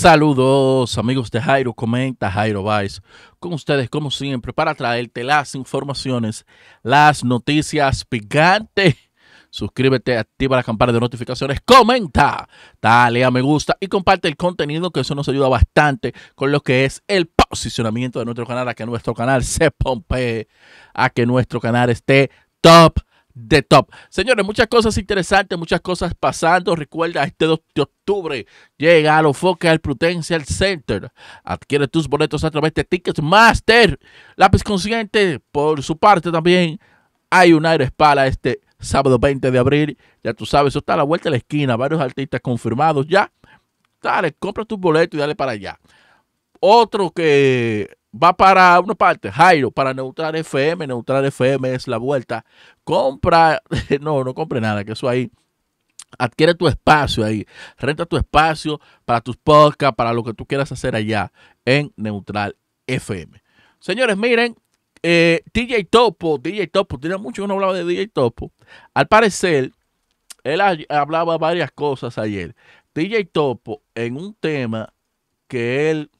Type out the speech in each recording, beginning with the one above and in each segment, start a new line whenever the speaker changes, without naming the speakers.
Saludos amigos de Jairo Comenta, Jairo Vice, con ustedes como siempre para traerte las informaciones, las noticias picantes. Suscríbete, activa la campana de notificaciones, comenta, dale a me gusta y comparte el contenido que eso nos ayuda bastante con lo que es el posicionamiento de nuestro canal, a que nuestro canal se pompe, a que nuestro canal esté top de top. Señores, muchas cosas interesantes, muchas cosas pasando. Recuerda, este 2 de octubre llega a los foques al Prudential Center. Adquiere tus boletos a través de tickets master Lápiz Consciente, por su parte también, hay un aire para este sábado 20 de abril. Ya tú sabes, eso está a la vuelta de la esquina. Varios artistas confirmados ya. Dale, compra tus boletos y dale para allá. Otro que va para una parte, Jairo, para Neutral FM, Neutral FM es la vuelta. Compra, no, no compre nada, que eso ahí. Adquiere tu espacio ahí, renta tu espacio para tus podcasts, para lo que tú quieras hacer allá en Neutral FM. Señores, miren, eh, DJ Topo, DJ Topo, tiene mucho que no hablaba de DJ Topo. Al parecer, él hablaba varias cosas ayer. DJ Topo, en un tema que él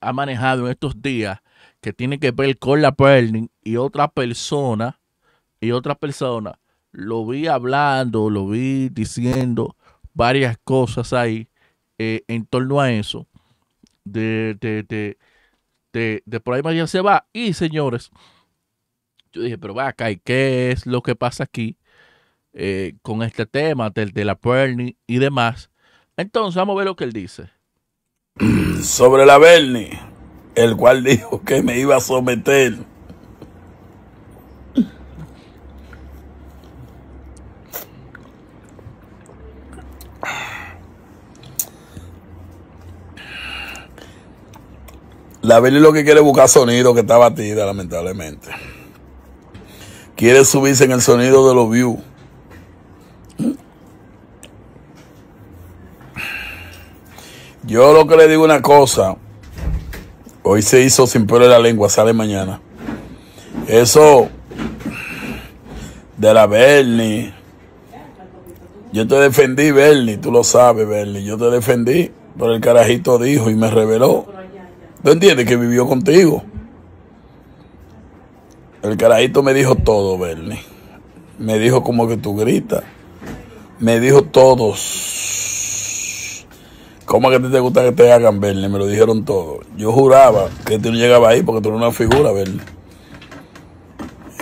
ha manejado en estos días que tiene que ver con la Perning y otra persona, y otra persona, lo vi hablando, lo vi diciendo varias cosas ahí eh, en torno a eso. De, de, de, de, por ahí María se va. Y señores, yo dije, pero va acá, ¿y qué es lo que pasa aquí eh, con este tema de la Perning y demás? Entonces, vamos a ver lo que él dice. sobre la Berni,
el cual dijo que me iba a someter. La Berni lo que quiere es buscar sonido que está batida, lamentablemente. Quiere subirse en el sonido de los views. Yo lo que le digo una cosa, hoy se hizo sin peor la lengua, sale mañana. Eso de la Bernie. Yo te defendí, Bernie, tú lo sabes, Bernie. Yo te defendí, pero el carajito dijo y me reveló. ¿Tú entiendes que vivió contigo? El carajito me dijo todo, Bernie. Me dijo como que tú gritas. Me dijo todos ¿Cómo es que te gusta que te hagan Bernie? Me lo dijeron todo. Yo juraba que tú no llegabas ahí porque tú eres una figura, Bernie.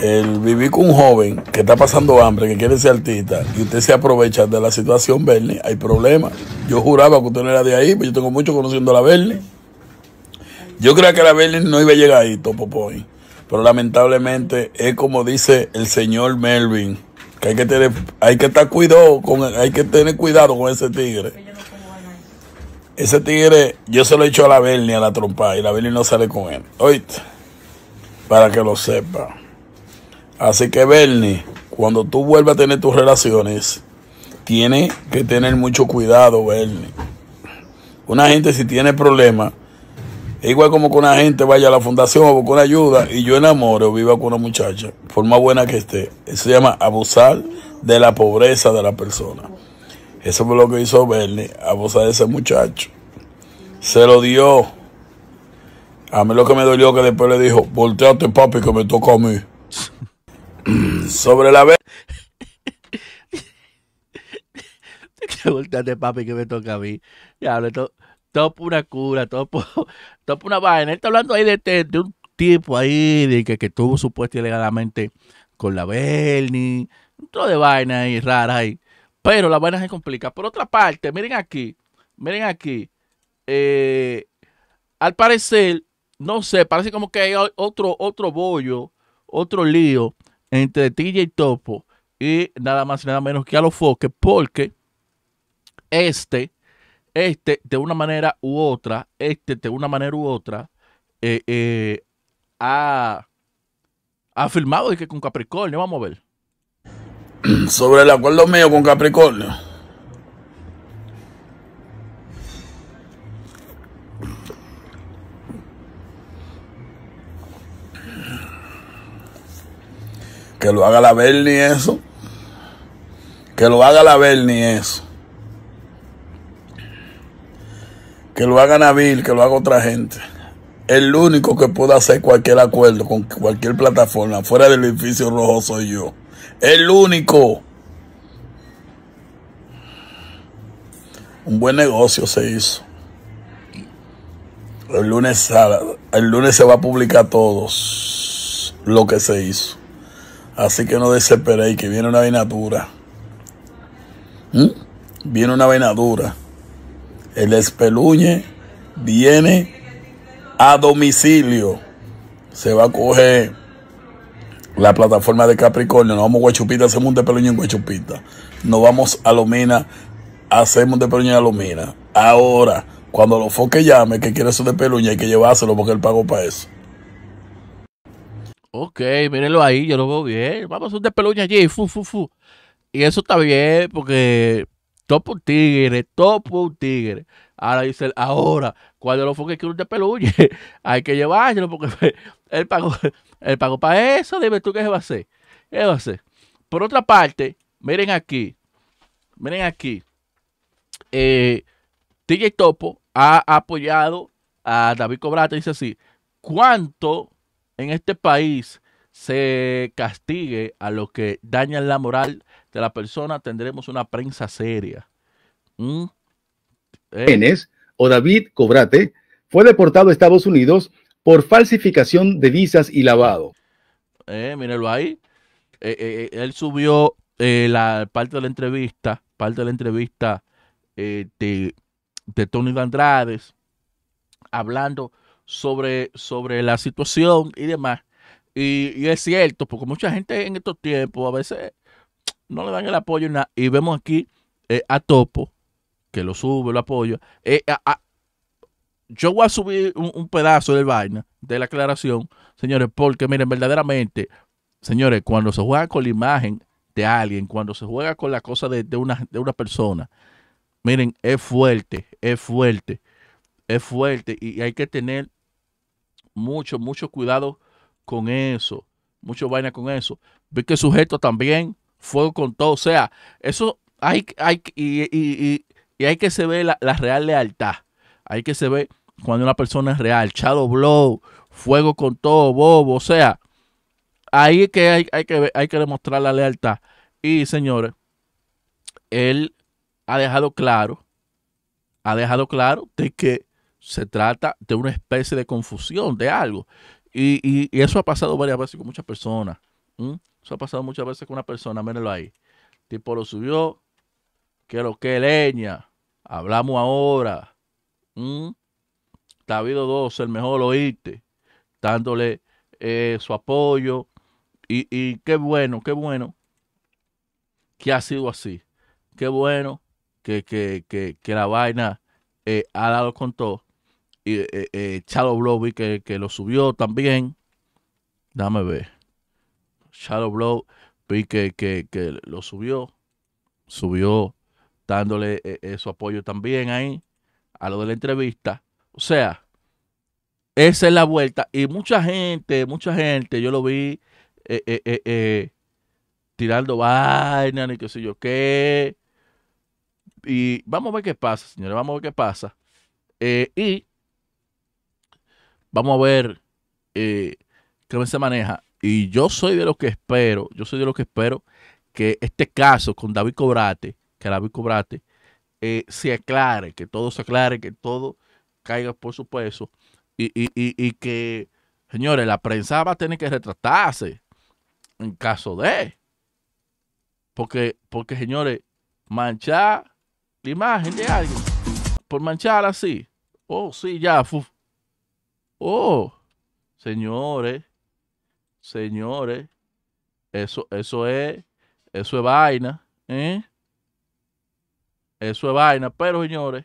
El vivir con un joven que está pasando hambre, que quiere ser artista, y usted se aprovecha de la situación, Bernie. hay problemas. Yo juraba que usted no era de ahí, pero yo tengo mucho conociendo a la Bernie. Yo creía que la Bernie no iba a llegar ahí, Topo Point. Pero lamentablemente es como dice el señor Melvin, que hay que tener, hay que estar cuidado con, hay que tener cuidado con ese tigre. Ese tigre, yo se lo he hecho a la Berni a la trompa y la Berni no sale con él. Oíste, para que lo sepa. Así que Berni, cuando tú vuelvas a tener tus relaciones, tiene que tener mucho cuidado, Berni. Una gente si tiene problemas, es igual como que una gente vaya a la fundación o busque una ayuda y yo enamore o viva con una muchacha, por más buena que esté. Eso se llama abusar de la pobreza de la persona. Eso fue lo que hizo Bernie, abusar de ese muchacho. Se lo dio. A mí lo que me dolió que después le dijo, volteate papi que me toca a mí. Sobre la vez.
volteate papi que me toca a mí. Ya, todo, por una cura, todo por, una vaina. Él está hablando ahí este, de, un tipo ahí, de que, que estuvo supuesto ilegalmente con la Bernie. Todo de vaina ahí rara ahí. Pero la vaina se complica. Por otra parte, miren aquí, miren aquí. Eh, al parecer, no sé, parece como que hay otro, otro bollo, otro lío entre TJ Topo y nada más y nada menos que a los foques, porque este, este de una manera u otra, este de una manera u otra, eh, eh, ha, ha, que con Capricornio, vamos a ver. sobre el acuerdo mío con Capricornio.
Que lo haga la ni eso. Que lo haga la ni eso. Que lo haga Nabil, que lo haga otra gente. El único que pueda hacer cualquier acuerdo con cualquier plataforma fuera del edificio rojo soy yo el único. Un buen negocio se hizo. El lunes, el lunes se va a publicar todos lo que se hizo. Así que no desesperéis que viene una venadura. ¿Mm? Viene una venadura. El espeluñe viene a domicilio. Se va a coger la plataforma de Capricornio, nos vamos a Huachupita, hacemos un peluña en Huachupita, nos vamos a Lomena, hacemos un peluña en Lomena. Ahora, cuando los foques llamen que quiere de peluña, hay que llevárselo porque él pagó para eso.
Ok, mírenlo ahí, yo lo veo bien. Vamos a hacer un peluña allí, fu, fu, fu. Y eso está bien porque topo un tigre, topo un tigre. Ahora dice, ahora, cuando los foques quieren un peluña, hay que llevárselo porque él pagó, para eso, dime tú qué va a hacer. va Por otra parte, miren aquí, miren aquí. Eh, Topo ha apoyado a David Cobrate, dice así, ¿cuánto en este país se castigue a los que dañan la moral de la persona? Tendremos una prensa seria. ¿Mm? Eh. o David Cobrate fue deportado a Estados Unidos por falsificación de visas y lavado. Eh, mírenlo ahí. Eh, eh, eh, él subió la parte de la entrevista, parte de la entrevista de, Tony Andrades, hablando sobre, sobre la situación y demás. Y, es cierto, porque mucha gente en estos tiempos a veces no le dan el apoyo y, nada. y vemos aquí a Topo, que lo sube, lo apoya. a, yo voy a subir un, pedazo del vaina, de la aclaración, señores, porque miren, verdaderamente, señores, cuando se juega con la imagen de alguien, cuando se juega con la cosa de, una, de una persona, miren, es fuerte, es fuerte, es fuerte y hay que tener mucho, mucho cuidado con eso, mucho vaina con eso. Ve que sujeto también, fue con todo, o sea, eso hay, hay y, hay que se ve la real lealtad Ahí que se ve cuando una persona es real. Shadow Blow, Fuego con todo, Bobo. O sea, ahí que hay, que, hay que demostrar la lealtad. Y señores, él ha dejado claro, ha dejado claro de que se trata de una especie de confusión, de algo. Y, eso ha pasado varias veces con muchas personas. Eso ha pasado muchas veces con una persona, mírenlo ahí. tipo lo subió, que lo que leña, hablamos ahora, ¿Mm? habido dos, el mejor oíste dándole eh, su apoyo. Y, qué bueno, qué bueno que ha sido así. Qué bueno que, que, que, la vaina eh, ha dado con todo. Y eh, eh, Blow vi que, lo subió también. Dame ver. Shadow Blow vi que, que, que lo subió. Subió dándole eh, su apoyo también ahí a lo de la entrevista. O sea, esa es la vuelta. Y mucha gente, mucha gente, yo lo vi eh, eh, eh, eh tirando vaina, ni qué sé yo qué. Y vamos a ver qué pasa, señores, vamos a ver qué pasa. Eh, y vamos a ver cómo se maneja. Y yo soy de los que espero, yo soy de los que espero que este caso con David Cobrate, que David Cobrate eh, se aclare, que todo se aclare, que todo caiga por su peso y, que, señores, la prensa va a tener que retratarse en caso de. Porque, porque señores, manchar la imagen de alguien, por manchar así, oh, sí, ya, oh, señores, señores, eso, eso es, eso es vaina, ¿eh? Eso es vaina, pero señores,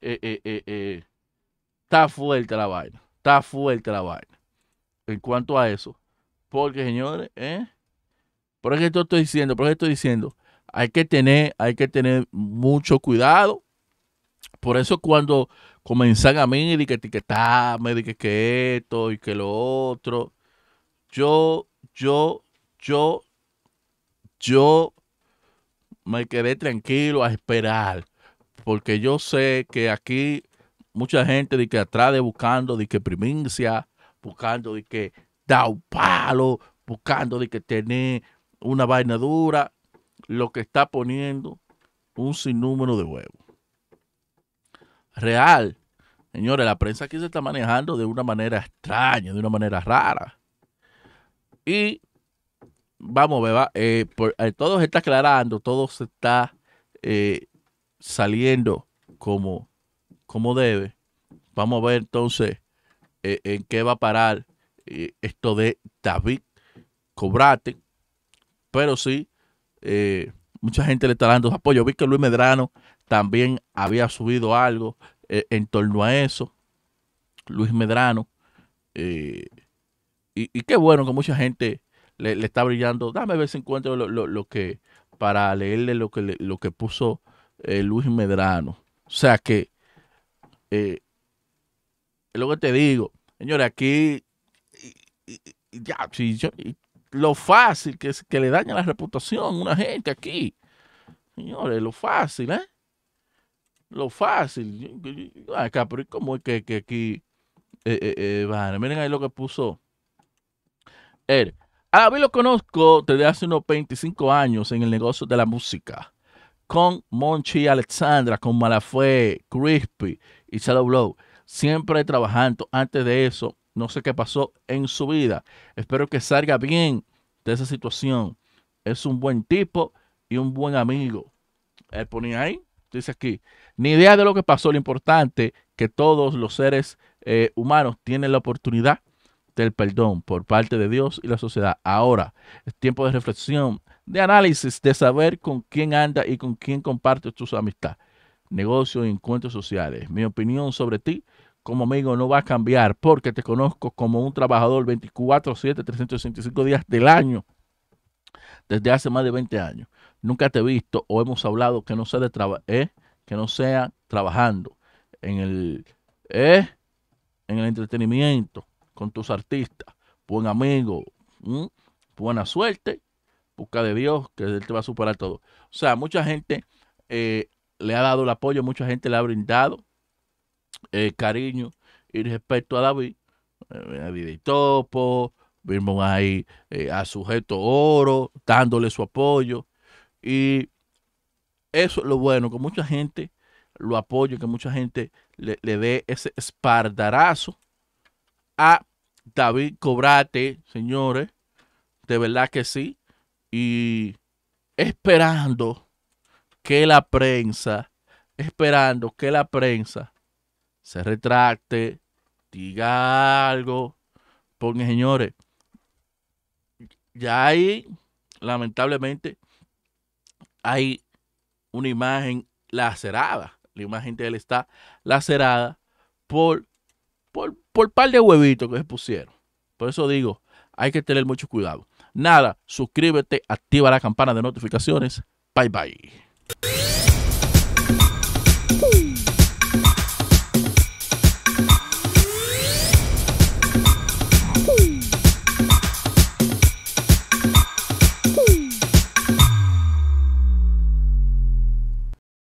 eh, eh, eh, está fuerte la vaina. Está fuerte la vaina. En cuanto a eso. Porque, señores, ¿eh? Por eso estoy diciendo, por eso estoy diciendo, hay que tener, hay que tener mucho cuidado. Por eso cuando comenzan a mí y que está me que, que esto y que lo otro, yo, yo, yo, yo me quedé tranquilo a esperar, porque yo sé que aquí mucha gente de que atrás de buscando de que primicia, buscando de que da un palo, buscando de que tiene una vaina dura, lo que está poniendo un sinnúmero de huevos. Real. Señores, la prensa aquí se está manejando de una manera extraña, de una manera rara. Y vamos, beba, ver, eh, eh, todo se está aclarando, todo se está eh, saliendo como, como debe. Vamos a ver entonces en qué va a parar esto de David Cobrate. Pero sí, mucha gente le está dando su apoyo. Vi que Luis Medrano también había subido algo en torno a eso. Luis Medrano. y, qué bueno que mucha gente le, está brillando. Dame a ver si encuentro lo, que, para leerle lo que, lo que puso eh, Luis Medrano. O sea que, eh, lo que te digo, señores, aquí, ya, yo, lo fácil que, que le daña la reputación a una gente aquí. Señores, lo fácil, ¿eh? Lo fácil. Acá, pero ¿cómo es que, que aquí... Eh, miren ahí lo que puso. Él. A mí lo conozco desde hace unos 25 años en el negocio de la música. Con Monchi Alexandra, con Malafé, Crispy y Shadow Blow. Siempre trabajando. Antes de eso, no sé qué pasó en su vida. Espero que salga bien de esa situación. Es un buen tipo y un buen amigo. Él ponía ahí, dice aquí, ni idea de lo que pasó. Lo importante que todos los seres eh, humanos tienen la oportunidad del perdón por parte de Dios y la sociedad. Ahora es tiempo de reflexión, de análisis, de saber con quién anda y con quién comparte tus amistades, negocios y encuentros sociales. Mi opinión sobre ti como amigo no va a cambiar porque te conozco como un trabajador 24, 7, 365 días del año desde hace más de 20 años. Nunca te he visto o hemos hablado que no sea, de ¿eh? que no sea trabajando en ¿eh? en el entretenimiento, con tus artistas. Buen amigo, buena suerte, busca de Dios, que Él te va a superar todo. O sea, mucha gente eh, le ha dado el apoyo, mucha gente le ha brindado eh, cariño y respeto a David, eh, David Topo, vimos ahí a Sujeto Oro, dándole su apoyo. Y eso es lo bueno, que mucha gente lo apoyo, que mucha gente le, le dé ese espardarazo a David Cobrate, señores. De verdad que sí. Y esperando que la prensa, esperando que la prensa se retracte, diga algo. Porque, señores, ya ahí lamentablemente, hay una imagen lacerada. La imagen de él está lacerada por, por por par de huevitos que se pusieron. Por eso digo, hay que tener mucho cuidado. Nada, suscríbete, activa la campana de notificaciones. Bye bye.